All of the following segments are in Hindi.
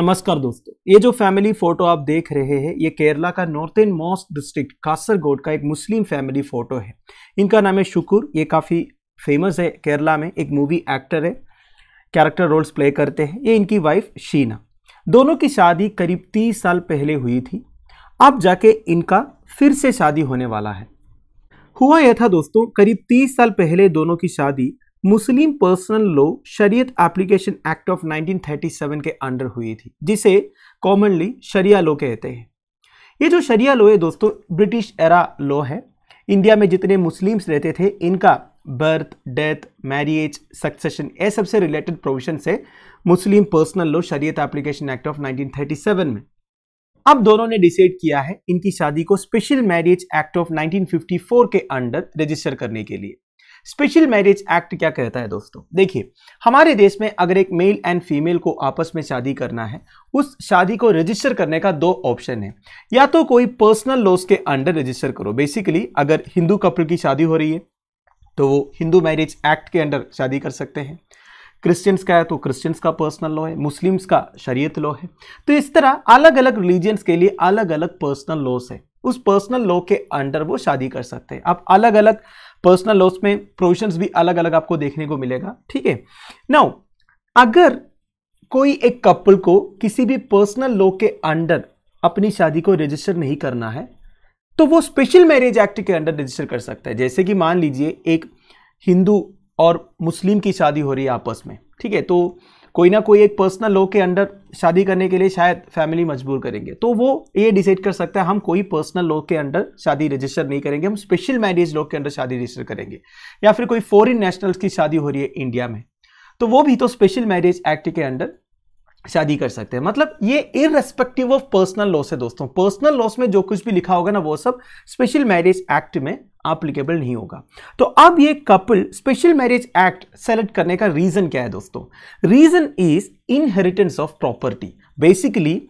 नमस्कार दोस्तों ये जो फैमिली फोटो आप देख रहे हैं ये केरला का नॉर्थन मोस्ट डिस्ट्रिक्ट कासरगोड का एक मुस्लिम फैमिली फोटो है इनका नाम है शुकुर ये काफ़ी फेमस है केरला में एक मूवी एक्टर है कैरेक्टर रोल्स प्ले करते हैं ये इनकी वाइफ शीना दोनों की शादी करीब तीस साल पहले हुई थी अब जाके इनका फिर से शादी होने वाला है हुआ यह था दोस्तों करीब तीस साल पहले दोनों की शादी मुस्लिम पर्सनल लॉ शरीयत एप्लीकेशन एक्ट ऑफ 1937 के अंडर हुई थी जिसे कॉमनली शरिया लॉ कहते हैं ये जो शरिया लॉ है दोस्तों ब्रिटिश एरा लॉ है इंडिया में जितने मुस्लिम्स रहते थे इनका बर्थ डेथ मैरिज सक्सेशन ये सबसे रिलेटेड प्रोविजन है मुस्लिम पर्सनल लॉ शरीयत एप्लीकेशन एक्ट ऑफ 1937 में अब दोनों ने डिसाइड किया है इनकी शादी को स्पेशल मैरिज एक्ट ऑफ 1954 के अंडर रजिस्टर करने के लिए स्पेशल मैरिज एक्ट क्या कहता है दोस्तों देखिए हमारे देश में अगर एक मेल एंड फीमेल को आपस में शादी करना है उस शादी को रजिस्टर करने का दो ऑप्शन है या तो कोई पर्सनल लॉस के अंडर रजिस्टर करो बेसिकली अगर हिंदू कपल की शादी हो रही है तो वो हिंदू मैरिज एक्ट के अंडर शादी कर सकते हैं क्रिश्चियंस का है तो क्रिश्चियंस का पर्सनल लॉ है मुस्लिम्स का शरीयत लॉ है तो इस तरह अलग अलग रिलीजियंस के लिए अलग अलग पर्सनल लॉस है उस पर्सनल लॉ के अंडर वो शादी कर सकते हैं आप अलग अलग पर्सनल लॉस में प्रोविजंस भी अलग अलग आपको देखने को मिलेगा ठीक है नाउ अगर कोई एक कपल को किसी भी पर्सनल लॉ के अंडर अपनी शादी को रजिस्टर नहीं करना है तो वो स्पेशल मैरिज एक्ट के अंडर रजिस्टर कर सकता है जैसे कि मान लीजिए एक हिंदू और मुस्लिम की शादी हो रही है आपस में ठीक है तो कोई ना कोई एक पर्सनल लॉ के अंडर शादी करने के लिए शायद फैमिली मजबूर करेंगे तो वो ये डिसाइड कर सकता है हम कोई पर्सनल लॉ के अंडर शादी रजिस्टर नहीं करेंगे हम स्पेशल मैरिज लॉ के अंडर शादी रजिस्टर करेंगे या फिर कोई फॉरिन नेशनल्स की शादी हो रही है इंडिया में तो वो भी तो स्पेशल मैरिज एक्ट के अंडर शादी कर सकते हैं मतलब ये इरेस्पेक्टिव ऑफ पर्सनल लॉस है दोस्तों पर्सनल लॉस में जो कुछ भी लिखा होगा ना वो सब स्पेशल मैरिज एक्ट में एप्लीकेबल नहीं होगा तो अब ये couple special marriage act select करने का रीजन क्या है दोस्तों reason is inheritance of property basically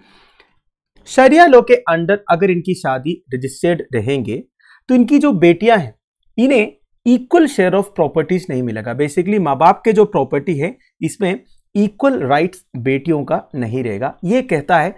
शरिया लो के अंडर अगर इनकी शादी रजिस्टर्ड रहेंगे तो इनकी जो बेटियां हैं इन्हें इक्वल शेयर ऑफ प्रॉपर्टीज नहीं मिलेगा बेसिकली माँ बाप के जो प्रॉपर्टी है इसमें इक्वल राइट्स बेटियों का नहीं रहेगा ये कहता है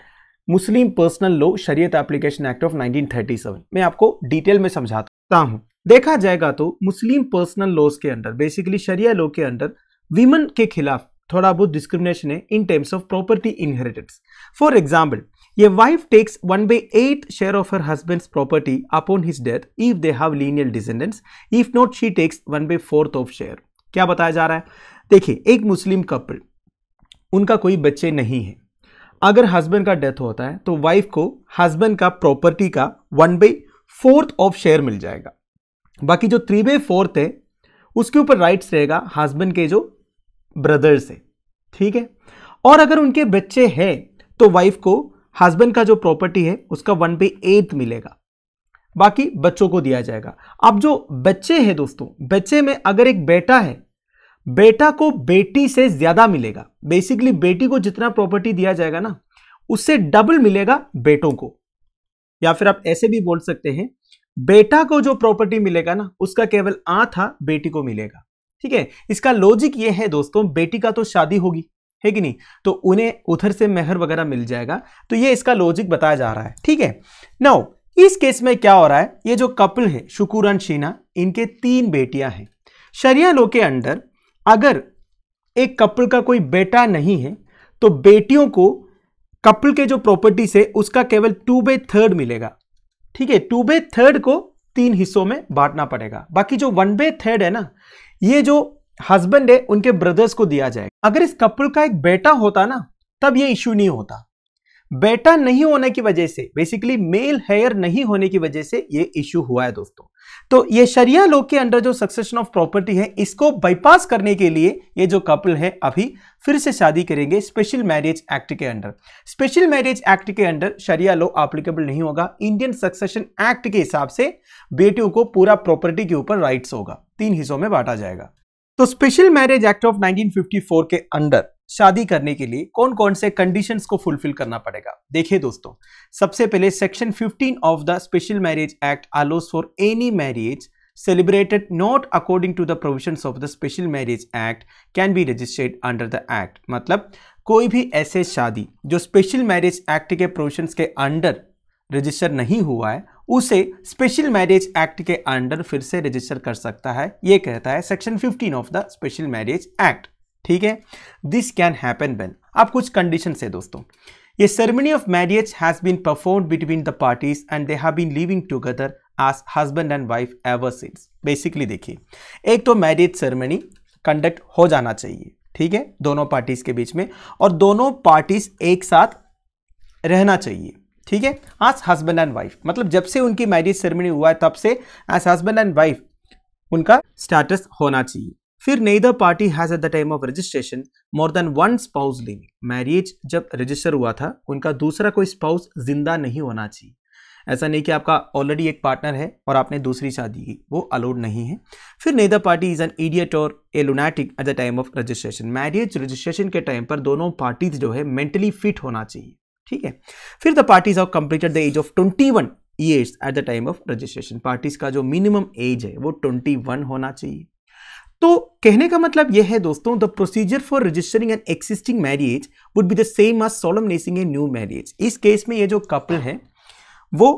मुस्लिम पर्सनल लॉ शरीयत एप्लीकेशन एक्ट ऑफ 1937 मैं आपको डिटेल में समझाता सकता हूं देखा जाएगा तो मुस्लिम पर्सनल लॉज के अंडर बेसिकली शरिया लॉ के अंडर वीमन के खिलाफ थोड़ा बहुत डिस्क्रिमिनेशन है in terms of property inheritance for example ये wife takes one by eight share of her husband property upon his death if they have lineal descendants. If not she takes one by fourth of share क्या बताया जा रहा है देखिए एक मुस्लिम कपल उनका कोई बच्चे नहीं है अगर हस्बैंड का डेथ होता है तो वाइफ को हस्बैंड का प्रॉपर्टी का one by fourth of share मिल जाएगा बाकी जो थ्री बाई फोर्थ है उसके ऊपर राइट्स रहेगा हस्बैंड के जो ब्रदर्स है ठीक है और अगर उनके बच्चे हैं तो वाइफ को हस्बैंड का जो प्रॉपर्टी है उसका वन बाई एट मिलेगा बाकी बच्चों को दिया जाएगा अब जो बच्चे हैं दोस्तों बच्चे में अगर एक बेटा है बेटा को बेटी से ज्यादा मिलेगा बेसिकली बेटी को जितना प्रॉपर्टी दिया जाएगा ना उससे डबल मिलेगा बेटों को या फिर आप ऐसे भी बोल सकते हैं बेटा को जो प्रॉपर्टी मिलेगा ना उसका केवल आ था बेटी को मिलेगा ठीक है इसका लॉजिक ये है दोस्तों बेटी का तो शादी होगी है कि नहीं तो उन्हें उधर से मेहर वगैरह मिल जाएगा तो ये इसका लॉजिक बताया जा रहा है ठीक है नाउ इस केस में क्या हो रहा है ये जो कपल है शुकुरन शीना इनके तीन बेटियां हैं शरिया लो के अंडर अगर एक कपल का कोई बेटा नहीं है तो बेटियों को कपल के जो प्रॉपर्टीज है उसका केवल टू बे थर्ड मिलेगा ठीक है टू बाई थर्ड को तीन हिस्सों में बांटना पड़ेगा बाकी जो वन बाई थर्ड है ना ये जो हस्बैंड है उनके ब्रदर्स को दिया जाएगा अगर इस कपल का एक बेटा होता ना तब ये इश्यू नहीं होता बेटा नहीं होने की वजह से बेसिकली मेल हेयर नहीं होने की वजह से ये इश्यू हुआ है दोस्तों तो ये शरिया लोग के अंडर जो सक्सेशन ऑफ प्रॉपर्टी है इसको बाईपास करने के लिए ये जो कपल है अभी फिर से शादी करेंगे स्पेशल मैरिज एक्ट के अंडर स्पेशल मैरिज एक्ट के अंडर शरिया लो एप्लीकेबल नहीं होगा इंडियन सक्सेशन एक्ट के हिसाब से बेटियों को पूरा प्रॉपर्टी के ऊपर राइट्स होगा तीन हिस्सों में बांटा जाएगा तो स्पेशल मैरिज एक्ट ऑफ 1954 के अंडर शादी करने के लिए कौन कौन से कंडीशंस को फुलफिल करना पड़ेगा देखिए दोस्तों सबसे पहले section 15 of the special marriage act allows for any marriage celebrated not according to the provision of the special marriage act can be registered under the act मतलब कोई भी ऐसे शादी जो स्पेशल मैरिज एक्ट के प्रोविशंस के अंडर रजिस्टर नहीं हुआ है उसे स्पेशल मैरिज एक्ट के अंडर फिर से रजिस्टर कर सकता है ये कहता है section 15 of the special marriage act ठीक है दिस कैन हैपन वेन अब कुछ कंडीशन है दोस्तों ये ceremony of marriage has been perform between the parties and they have been living together as husband and wife ever since basically देखिए एक तो मैरिज सेरेमनी कंडक्ट हो जाना चाहिए ठीक है दोनों पार्टीज के बीच में और दोनों पार्टीज एक साथ रहना चाहिए ठीक है आज हस्बैंड एंड वाइफ मतलब जब से उनकी मैरिज सेरेमनी हुआ है तब से एज हस्बैंड एंड वाइफ उनका स्टेटस होना चाहिए फिर neither party has at the time of registration more than one spouse living marriage जब रजिस्टर हुआ था उनका दूसरा कोई स्पाउस जिंदा नहीं होना चाहिए ऐसा नहीं कि आपका ऑलरेडी एक पार्टनर है और आपने दूसरी शादी की वो अलाउड नहीं है फिर neither party is an idiot और a lunatic at the time of registration marriage registration के टाइम पर दोनों पार्टीज जो है मेंटली फिट होना चाहिए ठीक है फिर the parties of completed the age of twenty one years at the time of registration parties का जो मिनिमम एज है वो ट्वेंटी वन होना चाहिए तो कहने का मतलब यह है दोस्तों the procedure for registering an existing marriage would be the same solemn solemnising a new marriage इस केस में ये जो कपल है वो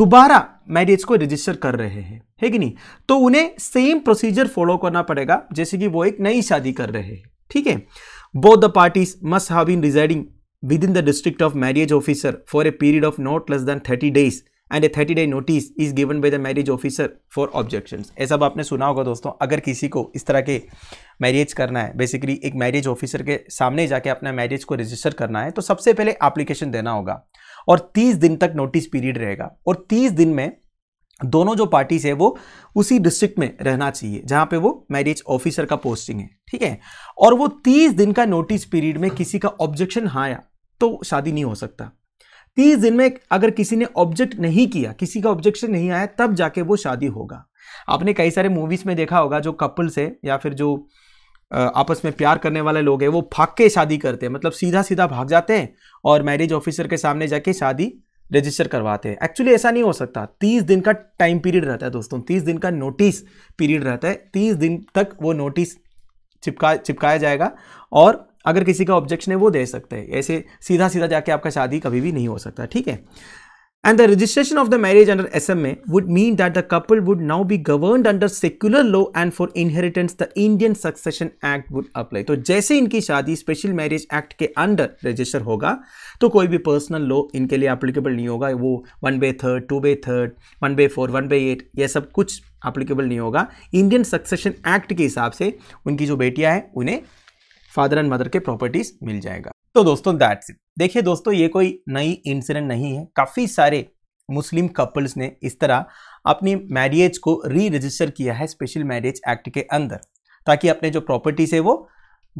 दोबारा मैरिज को रजिस्टर कर रहे हैं है कि नहीं तो उन्हें सेम प्रोसीजर फॉलो करना पड़ेगा जैसे कि वो एक नई शादी कर रहे हैं ठीक है both the parties must have been residing in the district of marriage officer for a period of not less than thirty days and a thirty day notice is given by the marriage officer for objections ऐसा सब आपने सुना होगा दोस्तों अगर किसी को इस तरह के मैरिज करना है बेसिकली एक मैरिज ऑफिसर के सामने जाके अपना मैरिज को रजिस्टर करना है तो सबसे पहले एप्लीकेशन देना होगा और तीस दिन तक नोटिस पीरियड रहेगा और तीस दिन में दोनों जो पार्टीज है वो उसी डिस्ट्रिक्ट में रहना चाहिए जहाँ पे वो मैरिज ऑफिसर का पोस्टिंग है ठीक है और वो तीस दिन का नोटिस पीरियड में किसी का ऑब्जेक्शन आया हाँ तो शादी नहीं हो सकता तीस दिन में अगर किसी ने ऑब्जेक्ट नहीं किया किसी का ऑब्जेक्शन नहीं आया तब जाके वो शादी होगा आपने कई सारे मूवीज़ में देखा होगा जो कपल्स है या फिर जो आपस में प्यार करने वाले लोग हैं वो भाग के शादी करते हैं मतलब सीधा सीधा भाग जाते हैं और मैरिज ऑफिसर के सामने जाके शादी रजिस्टर करवाते हैं एक्चुअली ऐसा नहीं हो सकता तीस दिन का टाइम पीरियड रहता है दोस्तों तीस दिन का नोटिस पीरियड रहता है तीस दिन तक वो नोटिस चिपका चिपकाया जाएगा और अगर किसी का ऑब्जेक्शन है वो दे सकते हैं ऐसे सीधा सीधा जाके आपका शादी कभी भी नहीं हो सकता ठीक है and the registration of the marriage under S M A would mean that the couple would now be govern under secular law and for inheritance the Indian succession act would apply तो जैसे इनकी शादी स्पेशल मैरिज एक्ट के अंडर रजिस्टर होगा तो कोई भी पर्सनल लॉ इनके लिए अप्लीकेबल नहीं होगा वो one by third two by third one by four one by eight यह सब कुछ अप्लीकेबल नहीं होगा इंडियन सक्सेशन एक्ट के हिसाब से उनकी जो बेटियाँ हैं उन्हें फादर एंड मदर के प्रॉपर्टीज मिल जाएगा तो दोस्तों दैट्स इट देखिए दोस्तों ये कोई नई इंसिडेंट नहीं है काफ़ी सारे मुस्लिम कपल्स ने इस तरह अपनी मैरिज को री रजिस्टर किया है स्पेशल मैरिज एक्ट के अंदर ताकि अपने जो प्रॉपर्टीज है वो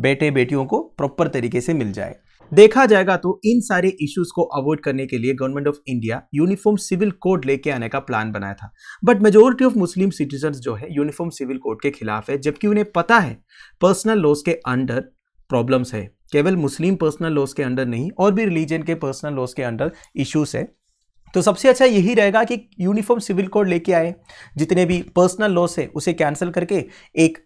बेटे बेटियों को प्रॉपर तरीके से मिल जाए देखा जाएगा तो इन सारे इश्यूज को अवॉइड करने के लिए government of India uniform civil code लेके आने का प्लान बनाया था but majority of Muslim citizen जो है यूनिफॉर्म सिविल कोड के खिलाफ है जबकि उन्हें पता है पर्सनल लॉस के अंडर प्रॉब्लम्स है केवल मुस्लिम पर्सनल लॉस के अंडर नहीं और भी रिलीजन के पर्सनल लॉस के अंडर इश्यूज़ है तो सबसे अच्छा यही रहेगा कि यूनिफॉर्म सिविल कोड लेके आए जितने भी पर्सनल लॉस है उसे कैंसिल करके एक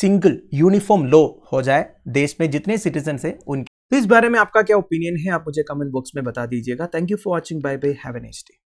सिंगल यूनिफॉर्म लॉ हो जाए देश में जितने सिटीजन है उनके तो इस बारे में आपका क्या ओपिनियन है आप मुझे कमेंट बॉक्स में बता दीजिएगा thank you for watching bye bye है नेक्स्ट डे